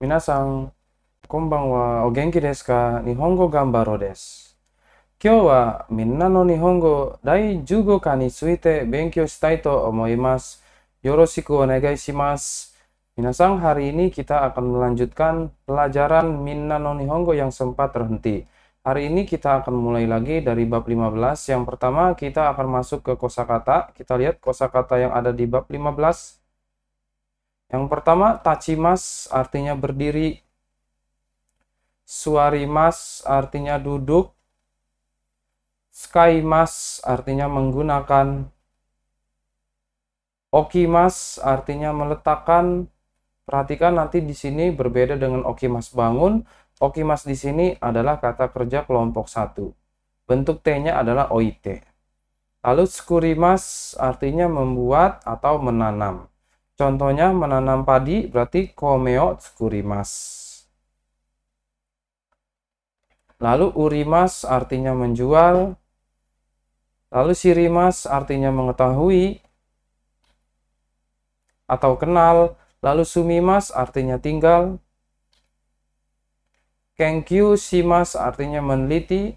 皆さん、こんばんは。お元気ですか日本語頑張ろうです。今日はみんなの日本語第15課について勉強したいと思います。よろしくお願いします。皆さん、hari ini kita akan melanjutkan pelajaran Minna no Nihongo yang sempat terhenti. Hari ini kita akan mulai lagi dari bab 15. Yang pertama, kita akan masuk ke kosakata. Kita lihat kosakata yang ada di bab 15. Yang pertama, tachimas artinya berdiri. Suarimas artinya duduk. Skaimas artinya menggunakan. Okimas artinya meletakkan. Perhatikan nanti di sini berbeda dengan okimas bangun. Okimas di sini adalah kata kerja kelompok satu. Bentuk T-nya adalah OIT. Lalu skurimas artinya membuat atau menanam. Contohnya menanam padi berarti komeo tsukurimas. Lalu urimas artinya menjual. Lalu sirimas artinya mengetahui atau kenal. Lalu sumimas artinya tinggal. Kenkyu simas artinya meneliti.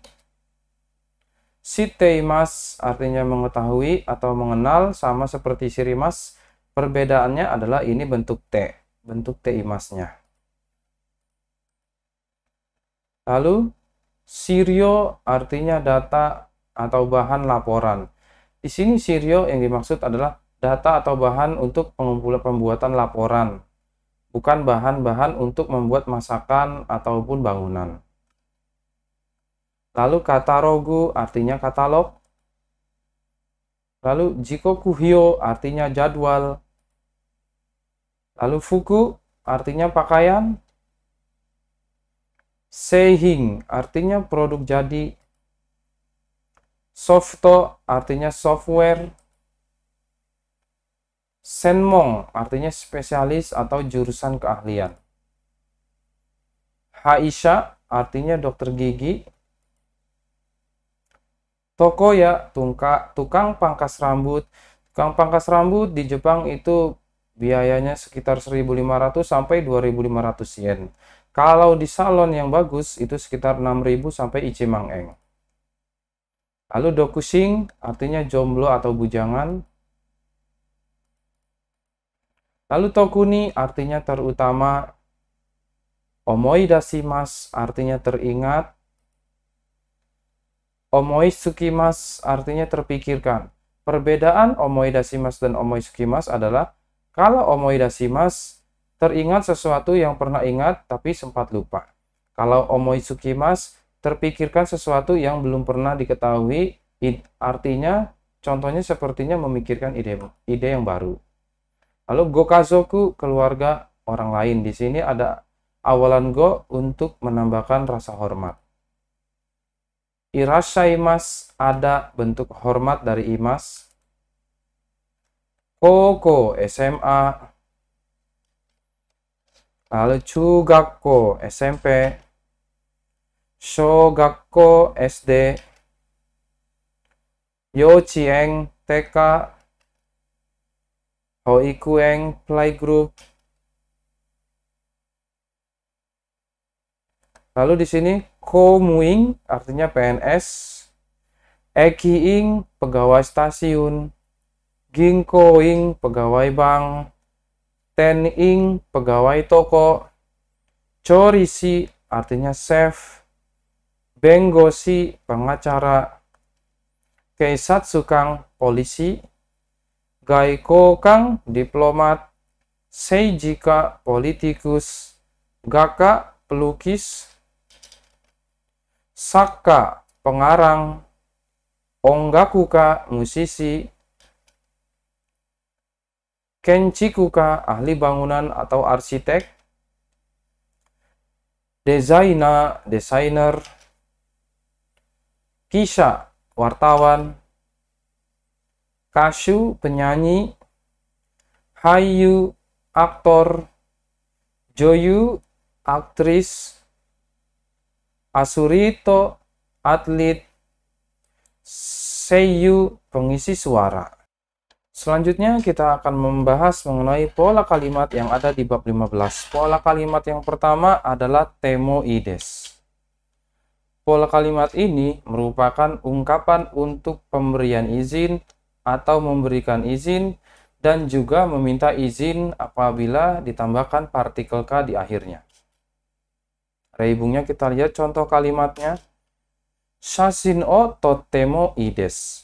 Siteimas artinya mengetahui atau mengenal sama seperti sirimas Perbedaannya adalah ini bentuk T, bentuk T imasnya. Lalu Sirio artinya data atau bahan laporan. Di sini Sirio yang dimaksud adalah data atau bahan untuk pengumpulan pembuatan laporan, bukan bahan-bahan untuk membuat masakan ataupun bangunan. Lalu kata rogu artinya katalog. Lalu jikoku hio artinya jadwal. Lalu fuku artinya pakaian. Seihing artinya produk jadi. Softo artinya software. Senmong artinya spesialis atau jurusan keahlian. Haisha artinya dokter gigi toko ya tungka, tukang pangkas rambut. Tukang pangkas rambut di Jepang itu biayanya sekitar 1.500 sampai 2.500 yen. Kalau di salon yang bagus itu sekitar 6.000 sampai Ichimang Eng. Lalu dokusing artinya jomblo atau bujangan. Lalu tokuni artinya terutama. Omoi mas, artinya teringat. Omoi sukimas artinya terpikirkan. Perbedaan omoi dan omoi sukimas adalah kalau omoi teringat sesuatu yang pernah ingat tapi sempat lupa. Kalau omoi sukimas terpikirkan sesuatu yang belum pernah diketahui artinya contohnya sepertinya memikirkan ide ide yang baru. Lalu gokazoku keluarga orang lain di sini ada awalan go untuk menambahkan rasa hormat imas ada bentuk hormat dari imas. Koko SMA. Lalu chugakko SMP. Shogakko SD. yochieng TK. hoikueng playgroup. Lalu di sini Komuing artinya PNS, Ekiing pegawai stasiun, Gingkoing pegawai bank, Tening pegawai toko, Chorisi artinya chef, Bengosi pengacara, Kesat Sukang polisi, Gaiko-kang diplomat, Seijika politikus, Gaka pelukis, Saka pengarang, Onggakuka musisi, Kenchikuka ahli bangunan atau arsitek, Desaina desainer, Kisha wartawan, Kasu penyanyi, Hayu aktor, Joyu aktris, asurito atlet seiyu pengisi suara. Selanjutnya kita akan membahas mengenai pola kalimat yang ada di bab 15. Pola kalimat yang pertama adalah temoides. Pola kalimat ini merupakan ungkapan untuk pemberian izin atau memberikan izin dan juga meminta izin apabila ditambahkan partikel K di akhirnya. Reibungnya kita lihat contoh kalimatnya. Shashin o totemo ides.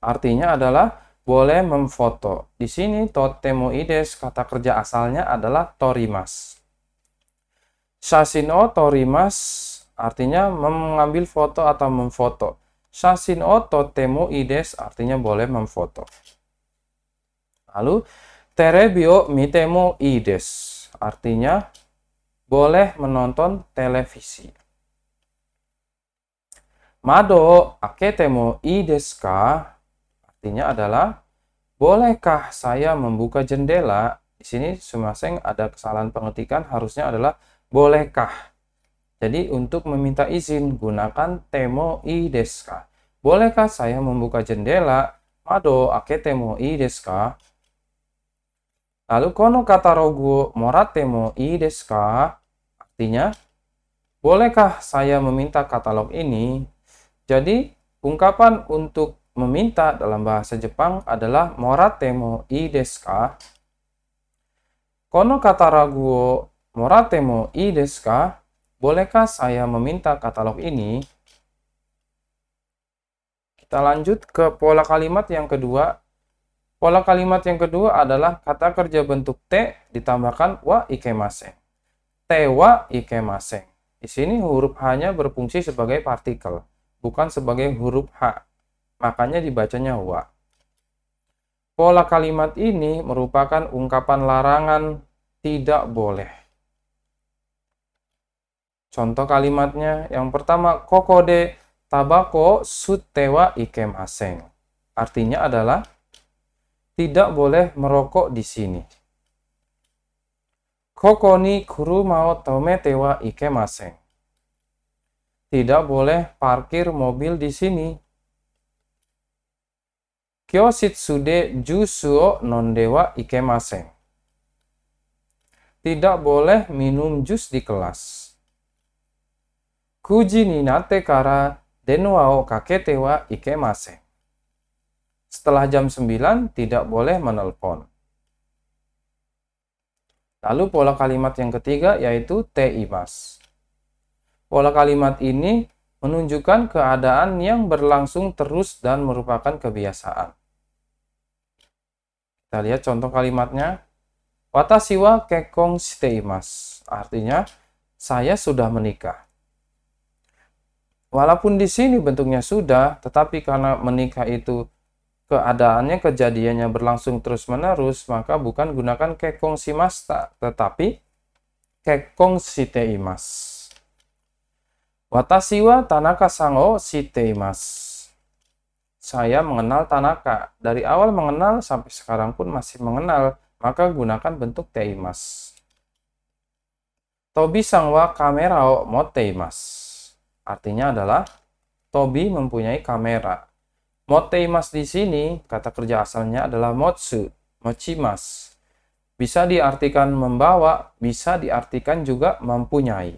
Artinya adalah boleh memfoto. Di sini totemo ides kata kerja asalnya adalah torimas. Shashin o torimas artinya mengambil foto atau memfoto. Shashin o totemo ides artinya boleh memfoto. Lalu terebio mitemo ides artinya boleh menonton televisi. Mado aketemo i desu Artinya adalah bolehkah saya membuka jendela? Di sini sumaseng ada kesalahan pengetikan, harusnya adalah bolehkah. Jadi untuk meminta izin gunakan temo i desu Bolehkah saya membuka jendela? Mado aketemo i desu Lalu kono kata rogu moratemo i desu Artinya, bolehkah saya meminta katalog ini? Jadi, ungkapan untuk meminta dalam bahasa Jepang adalah moratemo i desu ka? Kono kataraguo moratemo i desu ka? Bolehkah saya meminta katalog ini? Kita lanjut ke pola kalimat yang kedua. Pola kalimat yang kedua adalah kata kerja bentuk T ditambahkan wa ikemase tewa ikemaseng. Di sini huruf H-nya berfungsi sebagai partikel, bukan sebagai huruf H. Makanya dibacanya wa. Pola kalimat ini merupakan ungkapan larangan tidak boleh. Contoh kalimatnya, yang pertama, kokode tabako sutewa ikemaseng. Artinya adalah, tidak boleh merokok di sini mau tewa ike maseng. koko Tidak boleh parkir mobil di sini. Kyoshitsu de jusu o dewa ike maseng. Tidak boleh minum jus di kelas. Kuji ni nate kara denwa o tewa wa maseng. Setelah jam sembilan tidak boleh menelpon. Lalu pola kalimat yang ketiga yaitu mas. Pola kalimat ini menunjukkan keadaan yang berlangsung terus dan merupakan kebiasaan. Kita lihat contoh kalimatnya. Watashi wa kekong imas. Artinya, saya sudah menikah. Walaupun di sini bentuknya sudah, tetapi karena menikah itu keadaannya kejadiannya berlangsung terus-menerus, maka bukan gunakan kekong si masta tetapi kekong si teimas watasiwa Tanaka sango teimas Saya mengenal Tanaka. Dari awal mengenal sampai sekarang pun masih mengenal, maka gunakan bentuk teimas. Tobi sangwa kamerao teimas Artinya adalah Tobi mempunyai kamera Moteimas di sini, kata kerja asalnya adalah motsu, mochimas. Bisa diartikan membawa, bisa diartikan juga mempunyai.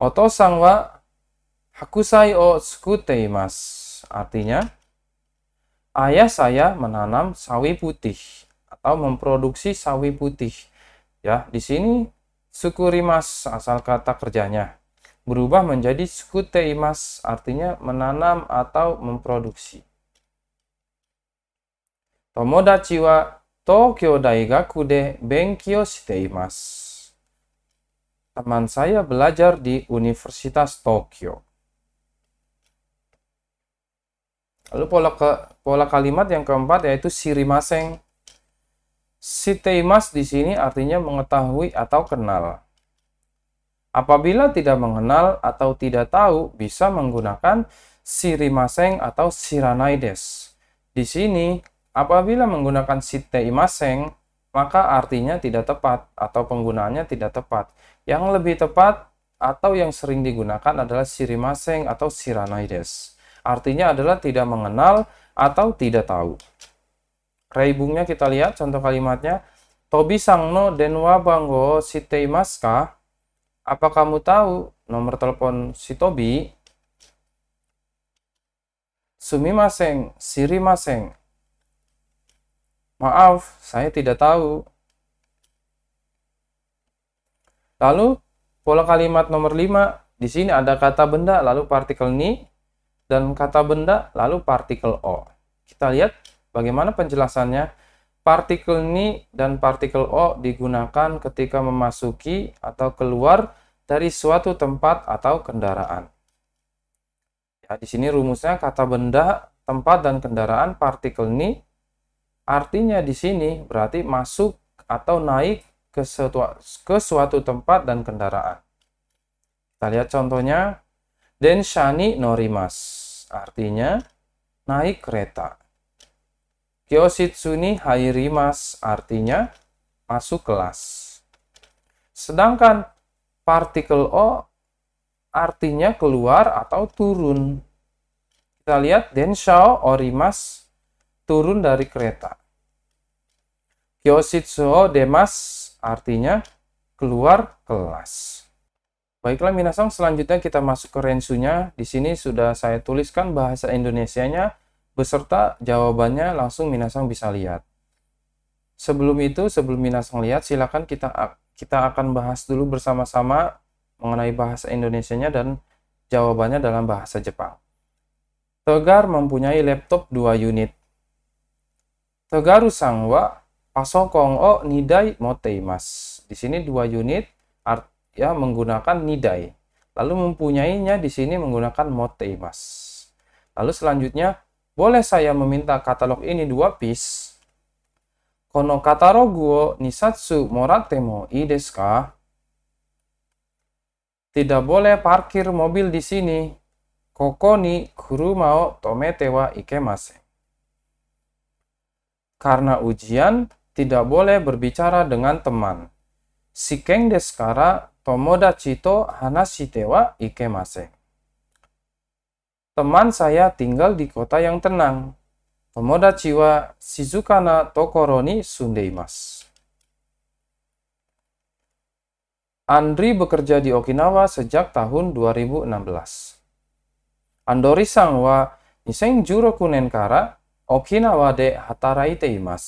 Otosang wa hakusai o skuteimas. Artinya, ayah saya menanam sawi putih atau memproduksi sawi putih. Ya, di sini sukurimas asal kata kerjanya berubah menjadi skuteimas, artinya menanam atau memproduksi. Tomodachi wa Tokyo Daigaku de benkyo shiteimasu. Teman saya belajar di Universitas Tokyo. Lalu pola ke, pola kalimat yang keempat yaitu sirimaseng. Siteimas di sini artinya mengetahui atau kenal. Apabila tidak mengenal atau tidak tahu, bisa menggunakan sirimaseng atau siranaides. Di sini, apabila menggunakan siteimaseng, maka artinya tidak tepat atau penggunaannya tidak tepat. Yang lebih tepat atau yang sering digunakan adalah sirimaseng atau siranaides. Artinya adalah tidak mengenal atau tidak tahu. Reibungnya kita lihat contoh kalimatnya. Tobi sangno denwa banggo siteimaska apa kamu tahu nomor telepon si Tobi? siri Sirimaseng. Maaf, saya tidak tahu. Lalu, pola kalimat nomor 5. Di sini ada kata benda, lalu partikel ni, dan kata benda, lalu partikel o. Kita lihat bagaimana penjelasannya partikel ni dan partikel O digunakan ketika memasuki atau keluar dari suatu tempat atau kendaraan. Ya, di sini rumusnya kata benda, tempat dan kendaraan partikel ni artinya di sini berarti masuk atau naik ke suatu, ke suatu tempat dan kendaraan. Kita lihat contohnya, shani Norimas, artinya naik kereta. Kyoshitsuni hairimas artinya masuk kelas. Sedangkan partikel O artinya keluar atau turun. Kita lihat denshao orimas turun dari kereta. o demas artinya keluar kelas. Baiklah Minasang, selanjutnya kita masuk ke rensunya. Di sini sudah saya tuliskan bahasa Indonesianya Beserta jawabannya langsung Minasang bisa lihat. Sebelum itu, sebelum Minasang lihat, silakan kita kita akan bahas dulu bersama-sama mengenai bahasa Indonesianya dan jawabannya dalam bahasa Jepang. Tegar mempunyai laptop dua unit. Tegaru Sangwa wa pasokong o nidai moteimas. Di sini dua unit art, ya menggunakan nidai. Lalu mempunyainya di sini menggunakan moteimas. Lalu selanjutnya boleh saya meminta katalog ini dua piece? Kono katalogu nisatsu morate mo i desu Tidak boleh parkir mobil di sini. Koko ni kuruma o tomete wa ikemasen. Karena ujian, tidak boleh berbicara dengan teman. Shikeng desu kara tomodachi to hanashite wa ikemasen. Teman saya tinggal di kota yang tenang. Tomodachi wa shizuka Tokoroni tokoro ni Andri bekerja di Okinawa sejak tahun 2016. andori sang wa juro kunen kara Okinawa de hataraite imas.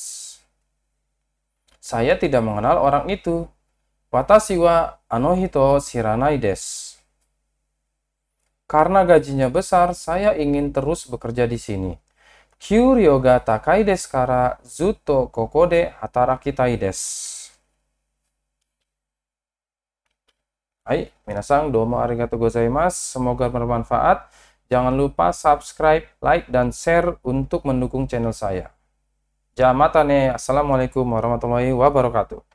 Saya tidak mengenal orang itu. Watashi wa anohito shiranai desu. Karena gajinya besar, saya ingin terus bekerja di sini. Kyuryo ga takai desu kara zuto koko de hatarakitai desu. Hai, minasang domo arigato gozaimasu. Semoga bermanfaat. Jangan lupa subscribe, like, dan share untuk mendukung channel saya. Jamatane. Assalamualaikum warahmatullahi wabarakatuh.